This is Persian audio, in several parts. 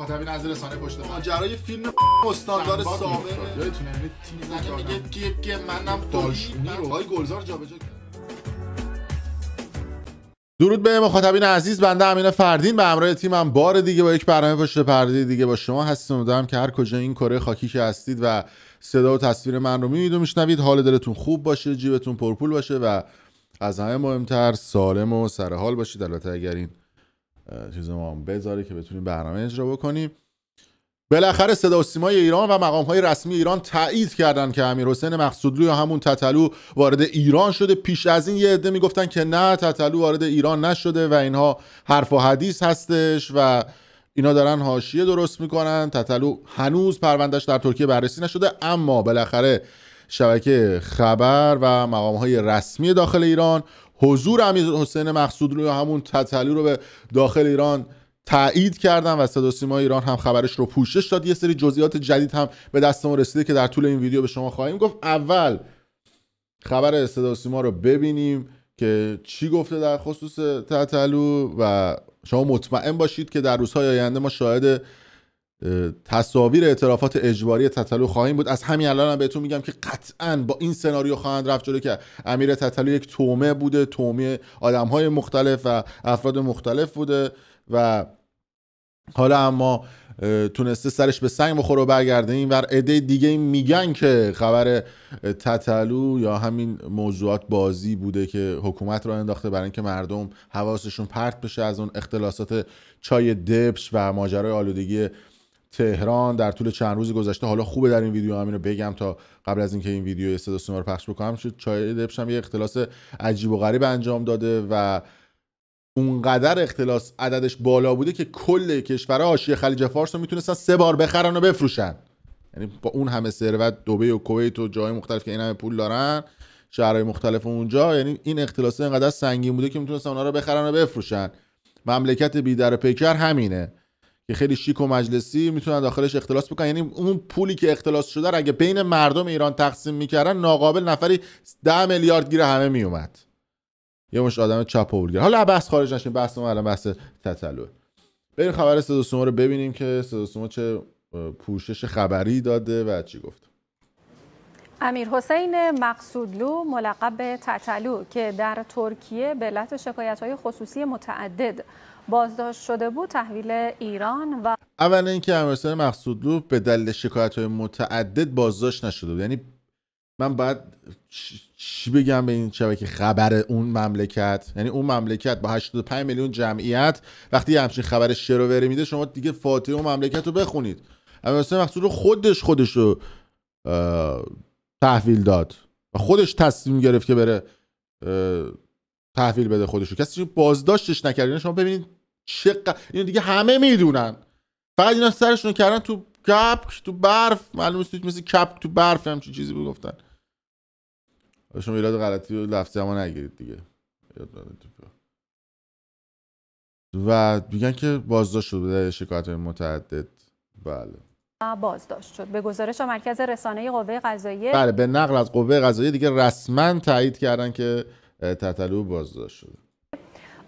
مخاطبین از رسانه پشت جرای فیلم استاندار سامه گلزار جابجا درود به مخاطبین عزیز بنده امین فردین به همراه تیمم بار دیگه با یک برنامه پشت پرده دیگه با شما هستم امیدوارم که هر کجا این کره خاکی که هستید و صدا و تصویر من رو میبینید و میشنوید حال دلتون خوب باشه جیبتون پرپول باشه و از همه مهمتر سالم و حال باشید البته اگر این چیز ما بذاره که بتونیم برنامه اجرا بکنیم بالاخره صدا و ایران و مقام های رسمی ایران تایید کردند که امیر حسین مقصودلو یا همون تتلو وارد ایران شده پیش از این یه عده میگفتن که نه تتلو وارد ایران نشده و اینها حرف و حدیث هستش و اینا دارن حاشیه درست میکنن تتلو هنوز پروندهش در ترکیه بررسی نشده اما بالاخره شبکه خبر و مقام های رسمی داخل ایران حضور امیر حسین مقصود رو یا همون تتلی رو به داخل ایران تایید کردن و صدا سیما ایران هم خبرش رو پوشش داد یه سری جزئیات جدید هم به دست رسیده که در طول این ویدیو به شما خواهیم گفت اول خبر صدا سیما رو ببینیم که چی گفته در خصوص تتلو و شما مطمئن باشید که در روزهای آینده ما شاهد تصاویر اعترافات اجباری تتلو خواهیم بود از همین الان هم بهتون میگم که قطعا با این سناریو خواهند رفت جلو که امیر تتلو یک تومه بوده تومه آدم های مختلف و افراد مختلف بوده و حالا اما تونسته سرش به سنگ بخور و برگرده این ور عده دیگه میگن که خبر تتلو یا همین موضوعات بازی بوده که حکومت را انداخته برای اینکه مردم حواسشون پرت بشه از اون اختلاسات چای دبش و ماجرای آلودگی تهران در طول چند روز گذشته حالا خوبه در این ویدیو همین رو بگم تا قبل از اینکه این ویدیو صدا سیما رو پخش بکنم شد چای دبشم یه اختلاس عجیب و غریب انجام داده و اونقدر اختلاس عددش بالا بوده که کل کشورها حاشیه خلیج فارس رو میتونستن سه بار بخرن و بفروشن یعنی با اون همه ثروت دبی و کویت و جای مختلف که این همه پول دارن شهرهای مختلف اونجا یعنی این اختلاس اینقدر سنگین بوده که میتونستن اونا رو بخرن و بفروشن مملکت بیدر پیکر همینه که خیلی شیک و مجلسی میتونن داخلش اختلاس بکنن یعنی اون پولی که اختلاس شده اگه بین مردم ایران تقسیم میکردن ناقابل نفری 10 میلیارد گیر همه میومد یه مش آدم چپ و حالا بحث خارج نشیم بحث ما الان بحث تتلو بریم خبر صدا رو ببینیم که صدا چه پوشش خبری داده و چی گفت امیر حسین مقصودلو ملقب تتلو که در ترکیه به علت شکایت های خصوصی متعدد بازداشت شده بود تحویل ایران و اول اینکه امیر حسین مقصودلو به دلیل شکایت های متعدد بازداشت نشده بود یعنی من باید چی بگم به این شبکه خبر اون مملکت یعنی اون مملکت با 85 میلیون جمعیت وقتی همچین خبر شروره میده شما دیگه فاتحه اون مملکت رو بخونید امیر مقصودلو خودش خودش رو تحویل داد و خودش تصمیم گرفت که بره تحویل بده خودش کسی بازداشتش نکرد یعنی شما ببینید چقدر اینو دیگه همه میدونن فقط اینا سرشون کردن تو کپک تو برف معلوم نیست مثل کپک تو برف همچین چیزی بود شما ایراد غلطی و لفظی هم نگیرید دیگه و میگن که بازداشت شده شکایت های متعدد بله بازداشت شد به گزارش مرکز رسانه قوه قضاییه بله به نقل از قوه قضاییه دیگه رسما تایید کردن که تتلو بازداشت شده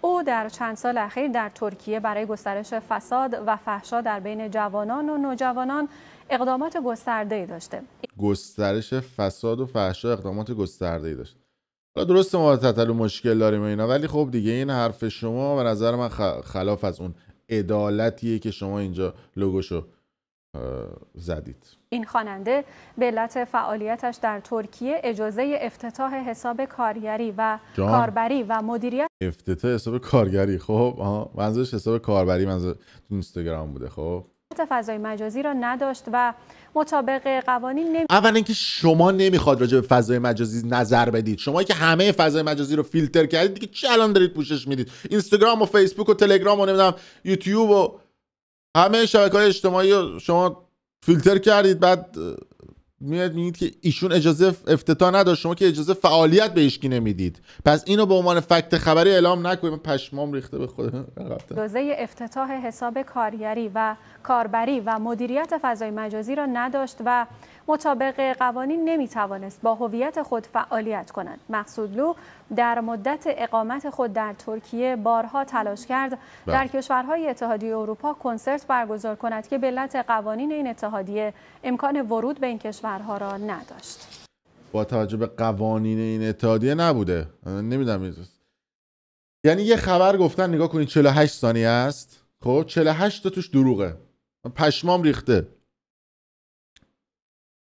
او در چند سال اخیر در ترکیه برای گسترش فساد و فحشا در بین جوانان و نوجوانان اقدامات گسترده‌ای داشته گسترش فساد و فحشا اقدامات گسترده‌ای داشته حالا درسته ما تتلو مشکل داریم اینا ولی خب دیگه این حرف شما به نظر من خلاف از اون عدالتیه که شما اینجا لوگوشو زدید این خواننده به علت فعالیتش در ترکیه اجازه افتتاح حساب کارگری و کاربری و مدیریت افتتاح حساب کارگری خب منظورش حساب کاربری منظور اینستاگرام بوده خب فضای مجازی را نداشت و مطابق قوانین نمی... اول اینکه شما نمیخواد راجع به فضای مجازی نظر بدید شما که همه فضای مجازی رو فیلتر کردید دیگه چه الان دارید پوشش میدید اینستاگرام و فیسبوک و تلگرام و نمیدونم یوتیوب و همه شبکه های اجتماعی رو شما فیلتر کردید بعد میاد میگید که ایشون اجازه افتتاح نداشت شما که اجازه فعالیت به ایشکی نمیدید پس اینو به عنوان فکت خبری اعلام نکنید پشمام ریخته به خود اجازه افتتاح حساب کاریری و کاربری و مدیریت فضای مجازی را نداشت و مطابق قوانین نمیتوانست با هویت خود فعالیت کند مقصودلو در مدت اقامت خود در ترکیه بارها تلاش کرد بله. در کشورهای اتحادیه اروپا کنسرت برگزار کند که به قوانین این اتحادیه امکان ورود به این کشور نداشت با توجه به قوانین این اتحادیه نبوده نمیدونم یعنی یه خبر گفتن نگاه کنید 48 ثانیه است خب 48 تا توش دروغه پشمام ریخته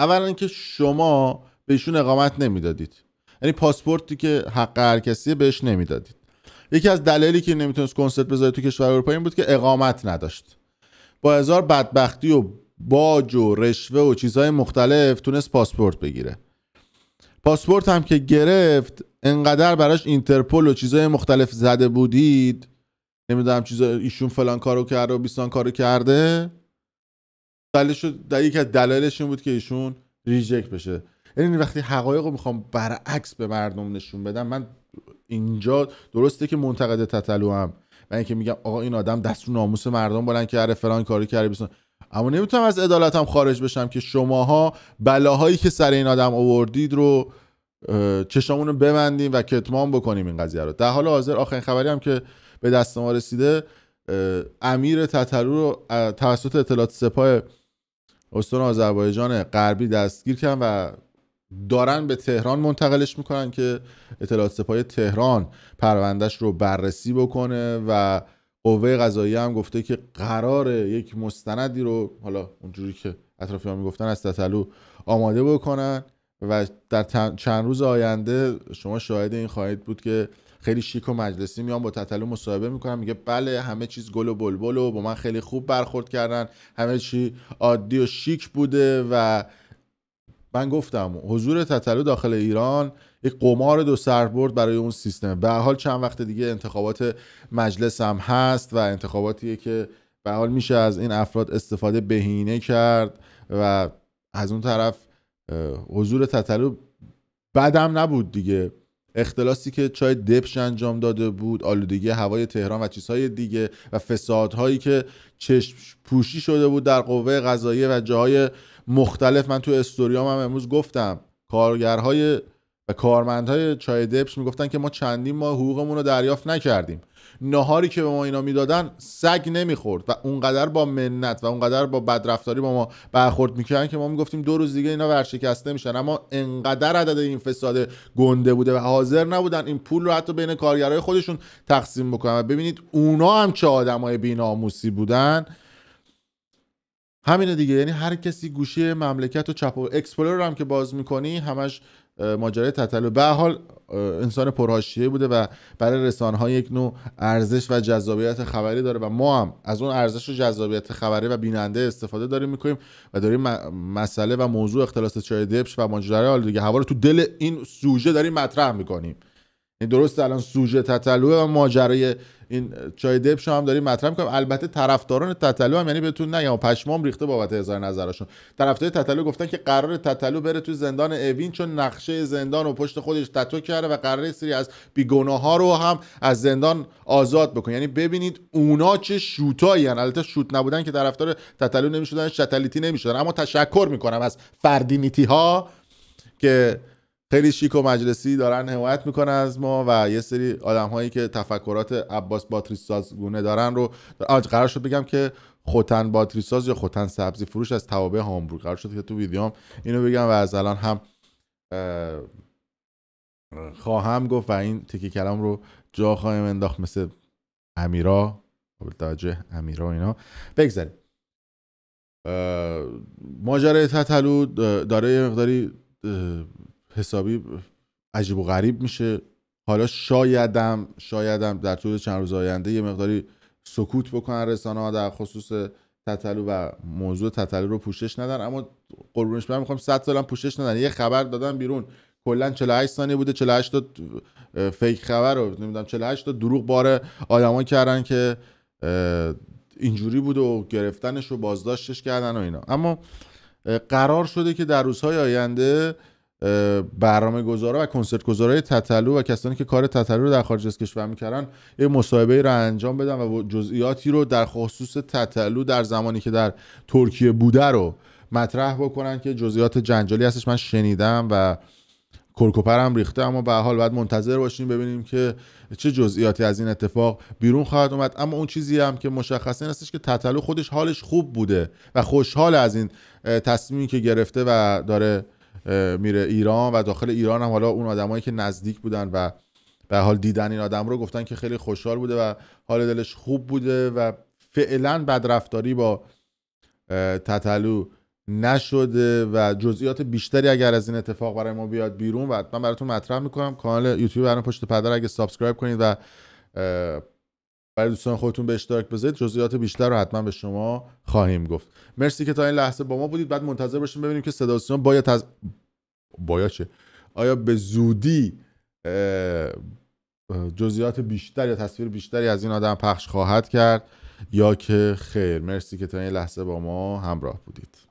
اولا اینکه شما بهشون اقامت نمیدادید یعنی پاسپورتی که حق هر کسی بهش نمیدادید یکی از دلایلی که نمیتونست کنسرت بذاره تو کشور اروپایی این بود که اقامت نداشت با هزار بدبختی و باج و رشوه و چیزهای مختلف تونست پاسپورت بگیره پاسپورت هم که گرفت انقدر براش اینترپل و چیزهای مختلف زده بودید نمیدونم چیزا ایشون فلان کارو کرده و بیستان کارو کرده دلیلش در یکی از دلایلش این بود که ایشون ریجکت بشه یعنی وقتی حقایق رو میخوام برعکس به مردم نشون بدم من اینجا درسته که منتقد تطلو و اینکه میگم آقا این آدم رو ناموس مردم بلند کرده فلان کاری کرده بیستان اما نمیتونم از عدالتم خارج بشم که شماها بلاهایی که سر این آدم آوردید رو چشامون رو ببندیم و کتمان بکنیم این قضیه رو در حال حاضر آخرین خبری هم که به دست ما رسیده امیر تتلو رو توسط اطلاعات سپاه استان آذربایجان غربی دستگیر کردن و دارن به تهران منتقلش میکنن که اطلاعات سپاه تهران پروندهش رو بررسی بکنه و قوه قضایی هم گفته که قرار یک مستندی رو حالا اونجوری که اطرافیان میگفتن از تطلو آماده بکنن و در چند روز آینده شما شاهد این خواهید بود که خیلی شیک و مجلسی میان با تطلو مصاحبه میکنن میگه بله همه چیز گل و بلبل و با من خیلی خوب برخورد کردن همه چی عادی و شیک بوده و من گفتم حضور تطلو داخل ایران یک قمار دو برد برای اون سیستم به حال چند وقت دیگه انتخابات مجلس هم هست و انتخاباتیه که به حال میشه از این افراد استفاده بهینه کرد و از اون طرف حضور تطلو بدم نبود دیگه اختلاسی که چای دبش انجام داده بود آلودگی هوای تهران و چیزهای دیگه و فسادهایی که چشم پوشی شده بود در قوه قضاییه و جاهای مختلف من تو استوریام هم امروز گفتم کارگرهای و کارمندهای چای دبس میگفتن که ما چندین ماه حقوقمون رو دریافت نکردیم نهاری که به ما اینا میدادن سگ نمیخورد و اونقدر با منت و اونقدر با بدرفتاری با ما برخورد میکردن که ما میگفتیم دو روز دیگه اینا ورشکسته میشن اما انقدر عدد این فساد گنده بوده و حاضر نبودن این پول رو حتی بین کارگرای خودشون تقسیم بکنن و ببینید اونا هم چه آدمای بیناموسی بودن همینه دیگه یعنی هر کسی گوشی مملکت و چپ و اکسپلور هم که باز میکنی همش ماجرای تطلو به حال انسان پرهاشیه بوده و برای رسانه ها یک نوع ارزش و جذابیت خبری داره و ما هم از اون ارزش و جذابیت خبری و بیننده استفاده داریم میکنیم و داریم مسئله و موضوع اختلاس چای دبش و ماجرای حال دیگه هوا رو تو دل این سوژه داریم مطرح میکنیم یعنی درسته الان سوژه تطلو و ماجرای این چای دبش هم داریم مطرح میکنیم البته طرفداران تتلو هم یعنی بهتون نگم پشمام ریخته بابت هزار نظرشون طرفدار تطلو گفتن که قرار تطلو بره تو زندان اوین چون نقشه زندان و پشت خودش تتو کرده و قرار سری از بیگناه ها رو هم از زندان آزاد بکنه یعنی ببینید اونا چه شوتایی ان البته شوت نبودن که طرفدار تتلو نمیشدن شتلیتی نمیشدن اما تشکر میکنم از فردینیتی ها که خیلی شیک و مجلسی دارن حمایت میکنن از ما و یه سری آدم هایی که تفکرات عباس باتری گونه دارن رو آج قرار شد بگم که خوتن باتریساز یا خوتن سبزی فروش از توابع هامبورگ قرار شد که تو ویدیوم اینو بگم و از الان هم خواهم گفت و این تکی کلام رو جا خواهیم انداخت مثل امیرا قابل توجه امیرا اینا بگذاریم ماجرای تتلو داره یه مقداری حسابی عجیب و غریب میشه حالا شایدم شایدم در طول چند روز آینده یه مقداری سکوت بکنن رسانه ها در خصوص تتلو و موضوع تتلو رو پوشش ندن اما قربونش برم میخوام 100 سالم پوشش ندن یه خبر دادن بیرون کلا 48 ثانیه بوده 48 تا فیک خبر رو نمیدونم 48 تا دروغ بار آدما کردن که اینجوری بود و گرفتنش و بازداشتش کردن و اینا اما قرار شده که در روزهای آینده برنامه گذارا و کنسرت گذارای تتلو و کسانی که کار تتلو رو در خارج از کشور میکردن یه مصاحبه رو انجام بدن و جزئیاتی رو در خصوص تتلو در زمانی که در ترکیه بوده رو مطرح بکنن که جزئیات جنجالی هستش من شنیدم و هم ریخته اما به حال باید منتظر باشیم ببینیم که چه جزئیاتی از این اتفاق بیرون خواهد اومد اما اون چیزی هم که مشخصه این هستش که تتلو خودش حالش خوب بوده و خوشحال از این تصمیمی که گرفته و داره میره ایران و داخل ایران هم حالا اون آدمایی که نزدیک بودن و به حال دیدن این آدم رو گفتن که خیلی خوشحال بوده و حال دلش خوب بوده و فعلا بدرفتاری با تتلو نشده و جزئیات بیشتری اگر از این اتفاق برای ما بیاد بیرون و من براتون مطرح میکنم کانال یوتیوب برنامه پشت پدر اگه سابسکرایب کنید و برای دوستان خودتون به اشتراک بذارید جزئیات بیشتر رو حتما به شما خواهیم گفت مرسی که تا این لحظه با ما بودید بعد منتظر باشیم ببینیم که صدا باید از باید چه آیا به زودی جزئیات بیشتر یا تصویر بیشتری از این آدم پخش خواهد کرد یا که خیر مرسی که تا این لحظه با ما همراه بودید